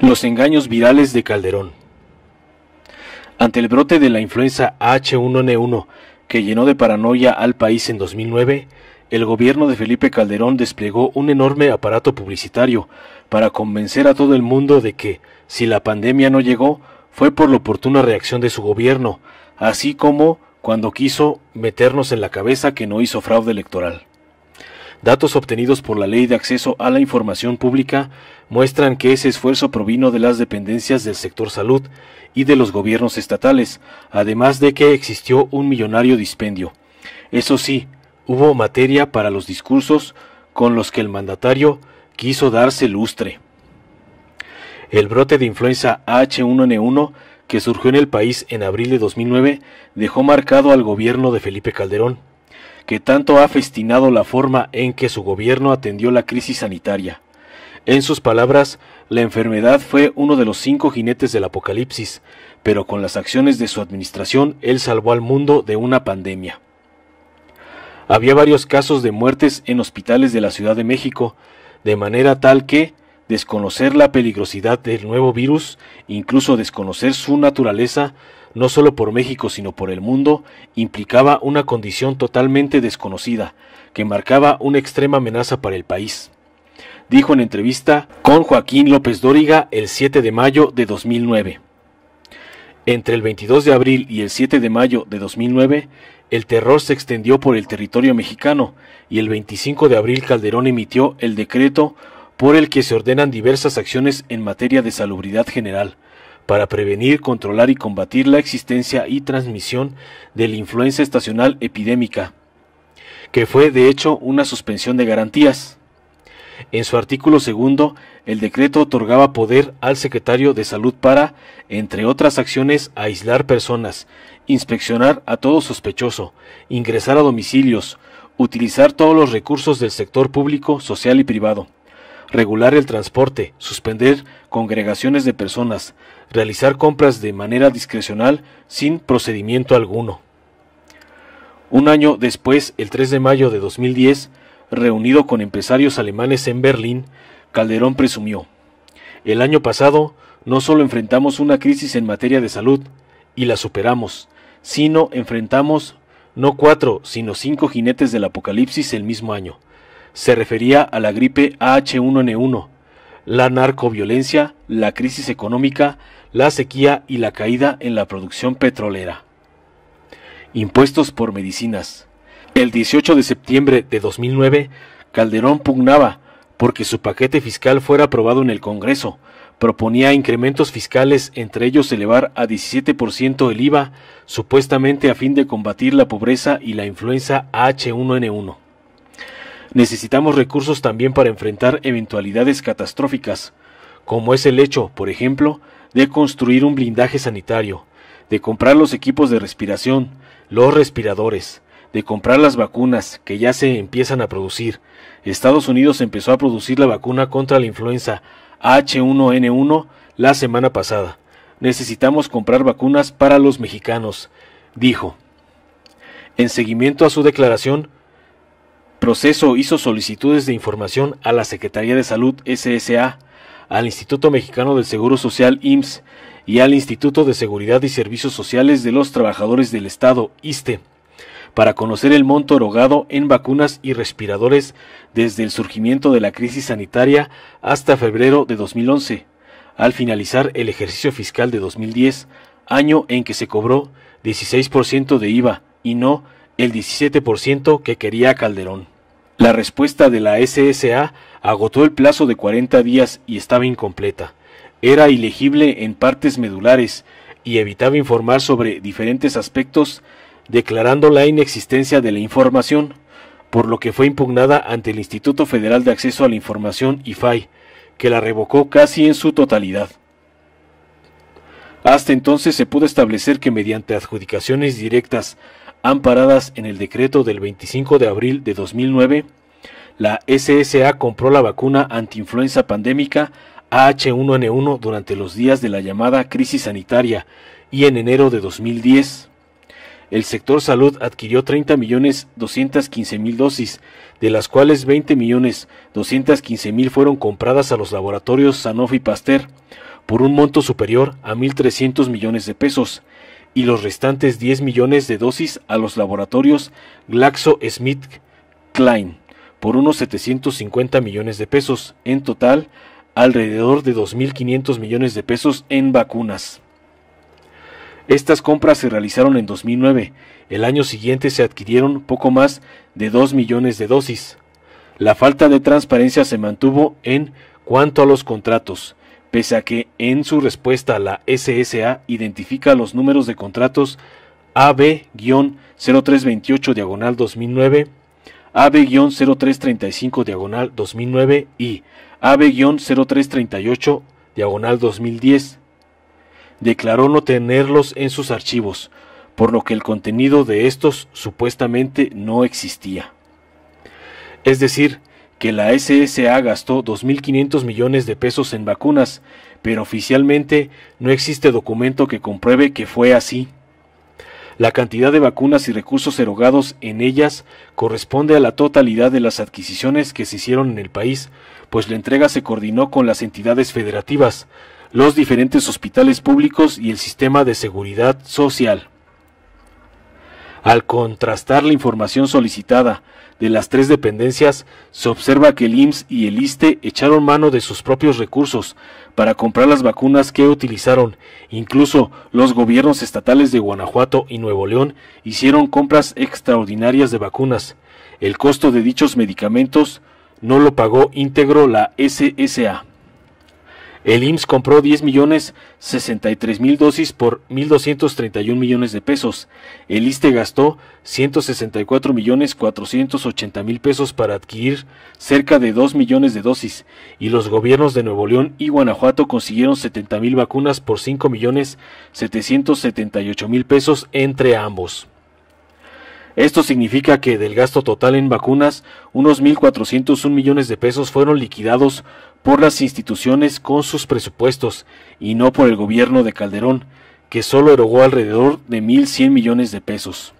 Los engaños virales de Calderón. Ante el brote de la influenza H1N1 que llenó de paranoia al país en 2009, el gobierno de Felipe Calderón desplegó un enorme aparato publicitario para convencer a todo el mundo de que, si la pandemia no llegó, fue por la oportuna reacción de su gobierno, así como cuando quiso meternos en la cabeza que no hizo fraude electoral. Datos obtenidos por la Ley de Acceso a la Información Pública muestran que ese esfuerzo provino de las dependencias del sector salud y de los gobiernos estatales, además de que existió un millonario dispendio. Eso sí, hubo materia para los discursos con los que el mandatario quiso darse lustre. El brote de influenza H1N1 que surgió en el país en abril de 2009 dejó marcado al gobierno de Felipe Calderón que tanto ha festinado la forma en que su gobierno atendió la crisis sanitaria. En sus palabras, la enfermedad fue uno de los cinco jinetes del apocalipsis, pero con las acciones de su administración él salvó al mundo de una pandemia. Había varios casos de muertes en hospitales de la Ciudad de México, de manera tal que, desconocer la peligrosidad del nuevo virus, incluso desconocer su naturaleza, no solo por México sino por el mundo, implicaba una condición totalmente desconocida, que marcaba una extrema amenaza para el país. Dijo en entrevista con Joaquín López Dóriga el 7 de mayo de 2009. Entre el 22 de abril y el 7 de mayo de 2009, el terror se extendió por el territorio mexicano y el 25 de abril Calderón emitió el decreto por el que se ordenan diversas acciones en materia de salubridad general, para prevenir, controlar y combatir la existencia y transmisión de la influenza estacional epidémica, que fue de hecho una suspensión de garantías. En su artículo segundo, el decreto otorgaba poder al secretario de Salud para, entre otras acciones, aislar personas, inspeccionar a todo sospechoso, ingresar a domicilios, utilizar todos los recursos del sector público, social y privado, regular el transporte, suspender congregaciones de personas, realizar compras de manera discrecional sin procedimiento alguno. Un año después, el 3 de mayo de 2010, reunido con empresarios alemanes en Berlín, Calderón presumió, el año pasado no solo enfrentamos una crisis en materia de salud, y la superamos, sino enfrentamos no cuatro, sino cinco jinetes del apocalipsis el mismo año se refería a la gripe h 1 n 1 la narcoviolencia, la crisis económica, la sequía y la caída en la producción petrolera. Impuestos por medicinas. El 18 de septiembre de 2009, Calderón pugnaba porque su paquete fiscal fuera aprobado en el Congreso. Proponía incrementos fiscales, entre ellos elevar a 17% el IVA, supuestamente a fin de combatir la pobreza y la influenza H1N1 necesitamos recursos también para enfrentar eventualidades catastróficas, como es el hecho, por ejemplo, de construir un blindaje sanitario, de comprar los equipos de respiración, los respiradores, de comprar las vacunas que ya se empiezan a producir. Estados Unidos empezó a producir la vacuna contra la influenza H1N1 la semana pasada. Necesitamos comprar vacunas para los mexicanos, dijo. En seguimiento a su declaración, proceso hizo solicitudes de información a la Secretaría de Salud SSA, al Instituto Mexicano del Seguro Social IMSS y al Instituto de Seguridad y Servicios Sociales de los Trabajadores del Estado ISTE para conocer el monto erogado en vacunas y respiradores desde el surgimiento de la crisis sanitaria hasta febrero de 2011, al finalizar el ejercicio fiscal de 2010, año en que se cobró 16% de IVA y no el 17% que quería Calderón. La respuesta de la SSA agotó el plazo de 40 días y estaba incompleta. Era ilegible en partes medulares y evitaba informar sobre diferentes aspectos, declarando la inexistencia de la información, por lo que fue impugnada ante el Instituto Federal de Acceso a la Información, IFAI, que la revocó casi en su totalidad. Hasta entonces se pudo establecer que mediante adjudicaciones directas amparadas en el decreto del 25 de abril de 2009, la SSA compró la vacuna antiinfluenza pandémica AH1N1 durante los días de la llamada crisis sanitaria y en enero de 2010. El sector salud adquirió 30 millones dosis, de las cuales 20 millones fueron compradas a los laboratorios Sanofi Pasteur por un monto superior a 1.300 millones de pesos y los restantes 10 millones de dosis a los laboratorios GlaxoSmithKline por unos 750 millones de pesos, en total alrededor de 2.500 millones de pesos en vacunas. Estas compras se realizaron en 2009, el año siguiente se adquirieron poco más de 2 millones de dosis. La falta de transparencia se mantuvo en cuanto a los contratos, pese a que en su respuesta la SSA identifica los números de contratos AB-0328 diagonal 2009, AB-0335 diagonal 2009 y AB-0338 diagonal 2010. Declaró no tenerlos en sus archivos, por lo que el contenido de estos supuestamente no existía. Es decir, que la SSA gastó 2.500 millones de pesos en vacunas, pero oficialmente no existe documento que compruebe que fue así. La cantidad de vacunas y recursos erogados en ellas corresponde a la totalidad de las adquisiciones que se hicieron en el país, pues la entrega se coordinó con las entidades federativas, los diferentes hospitales públicos y el sistema de seguridad social. Al contrastar la información solicitada de las tres dependencias, se observa que el IMSS y el ISTE echaron mano de sus propios recursos para comprar las vacunas que utilizaron. Incluso los gobiernos estatales de Guanajuato y Nuevo León hicieron compras extraordinarias de vacunas. El costo de dichos medicamentos no lo pagó íntegro la SSA. El IMSS compró diez millones 63 mil dosis por 1.231 millones de pesos. El ISTE gastó 164.480.000 millones mil pesos para adquirir cerca de 2 millones de dosis. Y los gobiernos de Nuevo León y Guanajuato consiguieron 70 mil vacunas por 5.778.000 millones mil pesos entre ambos. Esto significa que del gasto total en vacunas, unos 1.401 millones de pesos fueron liquidados por las instituciones con sus presupuestos y no por el gobierno de Calderón, que solo erogó alrededor de 1.100 millones de pesos.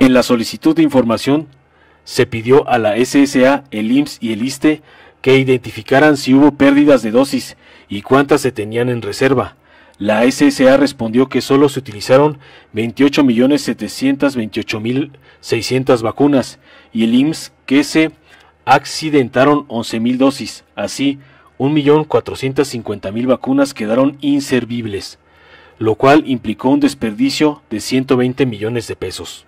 En la solicitud de información se pidió a la SSA, el IMSS y el ISTE que identificaran si hubo pérdidas de dosis y cuántas se tenían en reserva, la SSA respondió que solo se utilizaron 28.728.600 vacunas y el IMSS que se accidentaron 11.000 dosis. Así, 1.450.000 vacunas quedaron inservibles, lo cual implicó un desperdicio de 120 millones de pesos.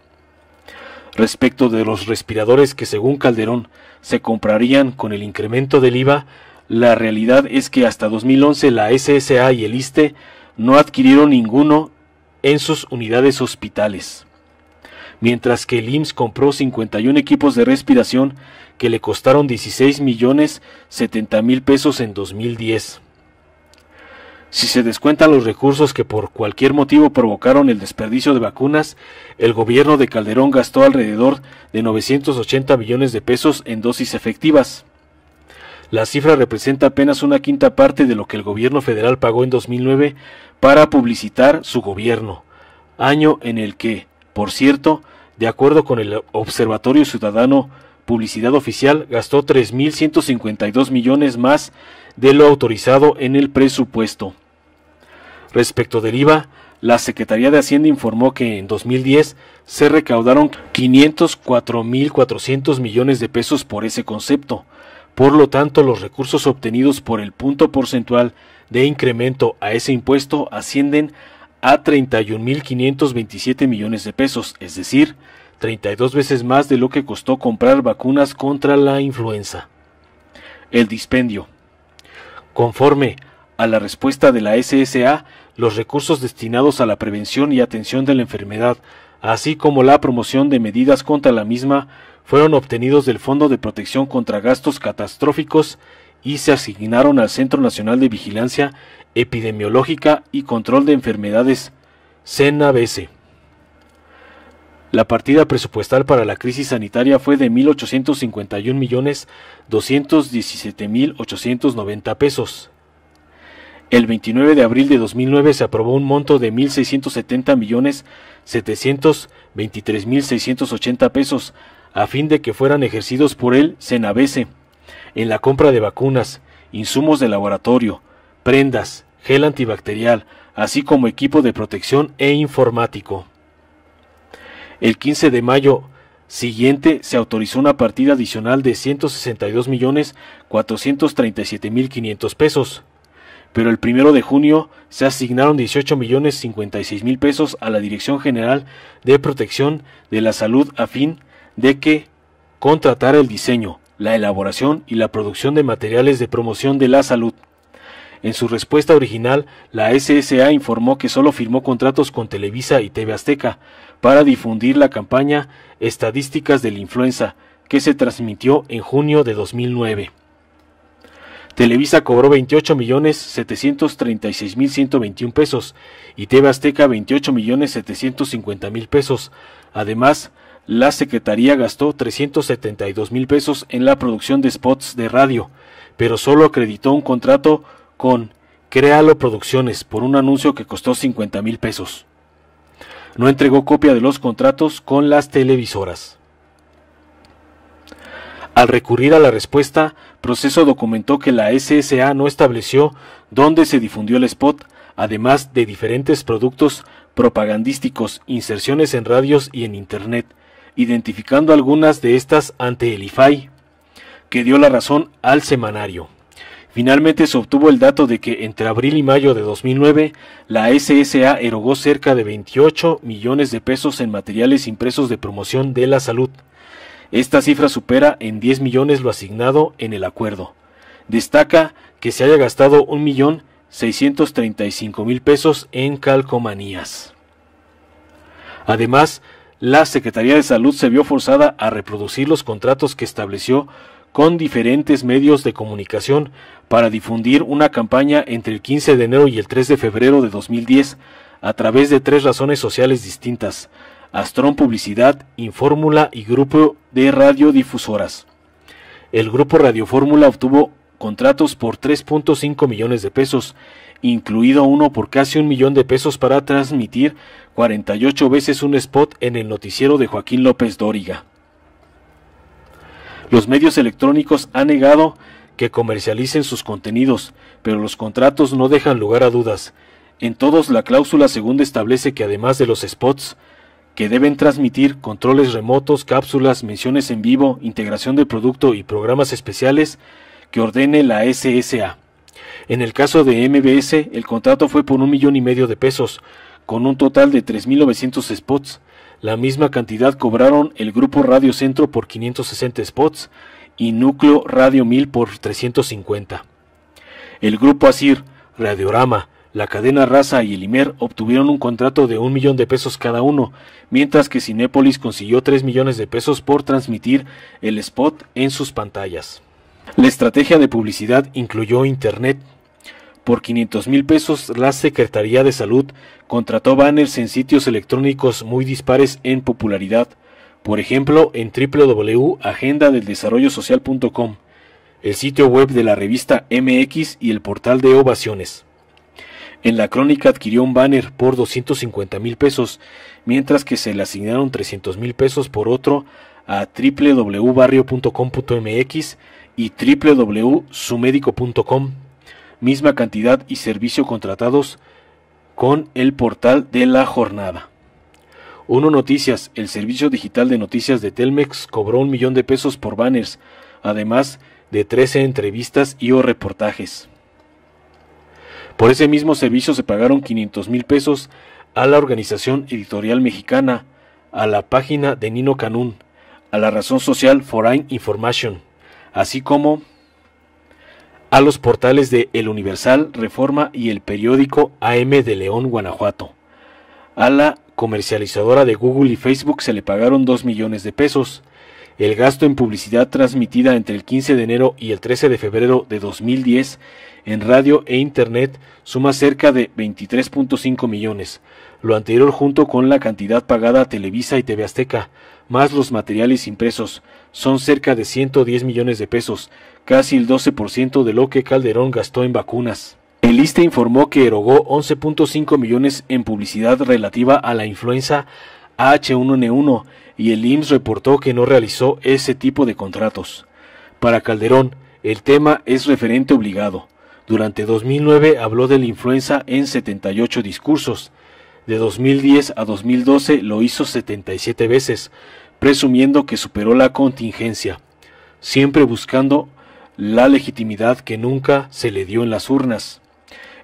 Respecto de los respiradores que según Calderón se comprarían con el incremento del IVA, la realidad es que hasta 2011 la SSA y el ISTE no adquirieron ninguno en sus unidades hospitales, mientras que el IMSS compró 51 equipos de respiración que le costaron 16 millones 70 mil pesos en 2010. Si se descuentan los recursos que por cualquier motivo provocaron el desperdicio de vacunas, el gobierno de Calderón gastó alrededor de 980 millones de pesos en dosis efectivas. La cifra representa apenas una quinta parte de lo que el gobierno federal pagó en 2009 para publicitar su gobierno, año en el que, por cierto, de acuerdo con el Observatorio Ciudadano Publicidad Oficial, gastó 3.152 millones más de lo autorizado en el presupuesto. Respecto del IVA, la Secretaría de Hacienda informó que en 2010 se recaudaron 504.400 millones de pesos por ese concepto, por lo tanto, los recursos obtenidos por el punto porcentual de incremento a ese impuesto ascienden a 31.527 millones de pesos, es decir, 32 veces más de lo que costó comprar vacunas contra la influenza. El dispendio. Conforme a la respuesta de la SSA, los recursos destinados a la prevención y atención de la enfermedad, así como la promoción de medidas contra la misma, fueron obtenidos del Fondo de Protección contra Gastos Catastróficos y se asignaron al Centro Nacional de Vigilancia Epidemiológica y Control de Enfermedades, CENABC. La partida presupuestal para la crisis sanitaria fue de 1.851.217.890 pesos. El 29 de abril de 2009 se aprobó un monto de 1.670.723.680 pesos a fin de que fueran ejercidos por él Cenabese en la compra de vacunas, insumos de laboratorio, prendas, gel antibacterial, así como equipo de protección e informático. El 15 de mayo siguiente se autorizó una partida adicional de 162.437.500 pesos, pero el 1 de junio se asignaron millones mil pesos a la Dirección General de Protección de la Salud a fin de que contratar el diseño, la elaboración y la producción de materiales de promoción de la salud. En su respuesta original, la SSA informó que solo firmó contratos con Televisa y TV Azteca para difundir la campaña Estadísticas de la Influenza, que se transmitió en junio de 2009. Televisa cobró 28.736.121 pesos y TV Azteca 28.750.000 pesos. Además, la Secretaría gastó 372 mil pesos en la producción de spots de radio, pero solo acreditó un contrato con Crealo Producciones por un anuncio que costó 50 mil pesos. No entregó copia de los contratos con las televisoras. Al recurrir a la respuesta, Proceso documentó que la SSA no estableció dónde se difundió el spot, además de diferentes productos propagandísticos, inserciones en radios y en Internet, identificando algunas de estas ante el IFAI, que dio la razón al semanario. Finalmente se obtuvo el dato de que entre abril y mayo de 2009 la SSA erogó cerca de 28 millones de pesos en materiales impresos de promoción de la salud. Esta cifra supera en 10 millones lo asignado en el acuerdo. Destaca que se haya gastado 1.635.000 pesos en calcomanías. Además, la Secretaría de Salud se vio forzada a reproducir los contratos que estableció con diferentes medios de comunicación para difundir una campaña entre el 15 de enero y el 3 de febrero de 2010 a través de tres razones sociales distintas, Astrón Publicidad, Infórmula y Grupo de Radiodifusoras. El grupo Radiofórmula obtuvo contratos por 3.5 millones de pesos, incluido uno por casi un millón de pesos para transmitir 48 veces un spot en el noticiero de Joaquín López Dóriga. Los medios electrónicos han negado que comercialicen sus contenidos, pero los contratos no dejan lugar a dudas. En todos la cláusula segunda establece que además de los spots, que deben transmitir controles remotos, cápsulas, menciones en vivo, integración de producto y programas especiales, que ordene la SSA. En el caso de MBS, el contrato fue por un millón y medio de pesos, con un total de 3.900 spots. La misma cantidad cobraron el Grupo Radio Centro por 560 spots y Núcleo Radio 1000 por 350. El Grupo ASIR, Radiorama, la cadena Raza y el Imer obtuvieron un contrato de un millón de pesos cada uno, mientras que Cinépolis consiguió 3 millones de pesos por transmitir el spot en sus pantallas. La estrategia de publicidad incluyó Internet. Por 500 mil pesos, la Secretaría de Salud contrató banners en sitios electrónicos muy dispares en popularidad, por ejemplo en www.agendadeldesarrollosocial.com, el sitio web de la revista MX y el portal de ovaciones. En la crónica adquirió un banner por 250 mil pesos, mientras que se le asignaron 300 mil pesos por otro a www.barrio.com.mx y www.sumedico.com, misma cantidad y servicio contratados con el portal de la jornada. Uno Noticias, el servicio digital de noticias de Telmex, cobró un millón de pesos por banners, además de 13 entrevistas y o reportajes. Por ese mismo servicio se pagaron 500 mil pesos a la Organización Editorial Mexicana, a la página de Nino Canún, a la razón social Foreign Information, así como a los portales de El Universal, Reforma y el periódico AM de León, Guanajuato. A la comercializadora de Google y Facebook se le pagaron dos millones de pesos. El gasto en publicidad transmitida entre el 15 de enero y el 13 de febrero de 2010 en radio e internet suma cerca de 23.5 millones, lo anterior junto con la cantidad pagada a Televisa y TV Azteca, más los materiales impresos, son cerca de 110 millones de pesos, casi el 12% de lo que Calderón gastó en vacunas. El ISTE informó que erogó 11.5 millones en publicidad relativa a la influenza H1N1 y el IMSS reportó que no realizó ese tipo de contratos. Para Calderón, el tema es referente obligado. Durante 2009 habló de la influenza en 78 discursos. De 2010 a 2012 lo hizo 77 veces, presumiendo que superó la contingencia, siempre buscando la legitimidad que nunca se le dio en las urnas.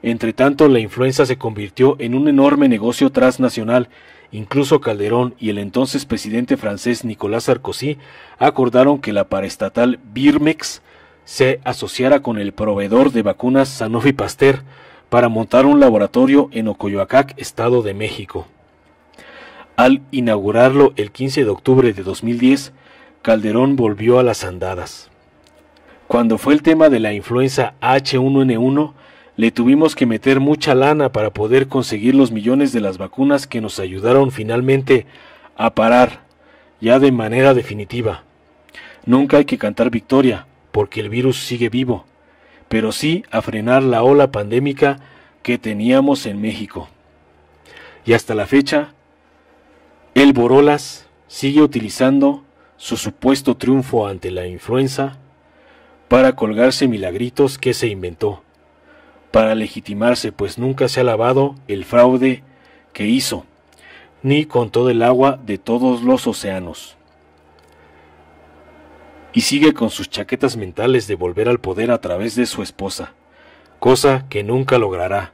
Entretanto, la influenza se convirtió en un enorme negocio transnacional. Incluso Calderón y el entonces presidente francés Nicolás Sarkozy acordaron que la paraestatal Birmex se asociara con el proveedor de vacunas Sanofi Pasteur para montar un laboratorio en Ocoyoacac, Estado de México. Al inaugurarlo el 15 de octubre de 2010, Calderón volvió a las andadas. Cuando fue el tema de la influenza H1N1, le tuvimos que meter mucha lana para poder conseguir los millones de las vacunas que nos ayudaron finalmente a parar, ya de manera definitiva. Nunca hay que cantar victoria, porque el virus sigue vivo, pero sí a frenar la ola pandémica que teníamos en México. Y hasta la fecha, el Borolas sigue utilizando su supuesto triunfo ante la influenza para colgarse milagritos que se inventó, para legitimarse, pues nunca se ha lavado el fraude que hizo, ni con todo el agua de todos los océanos. Y sigue con sus chaquetas mentales de volver al poder a través de su esposa, cosa que nunca logrará.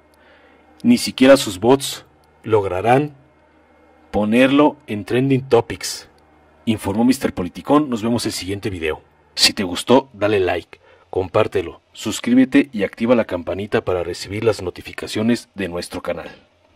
Ni siquiera sus bots lograrán ponerlo en Trending Topics. Informó Mr. Politicón, nos vemos el siguiente video. Si te gustó, dale like, compártelo, suscríbete y activa la campanita para recibir las notificaciones de nuestro canal.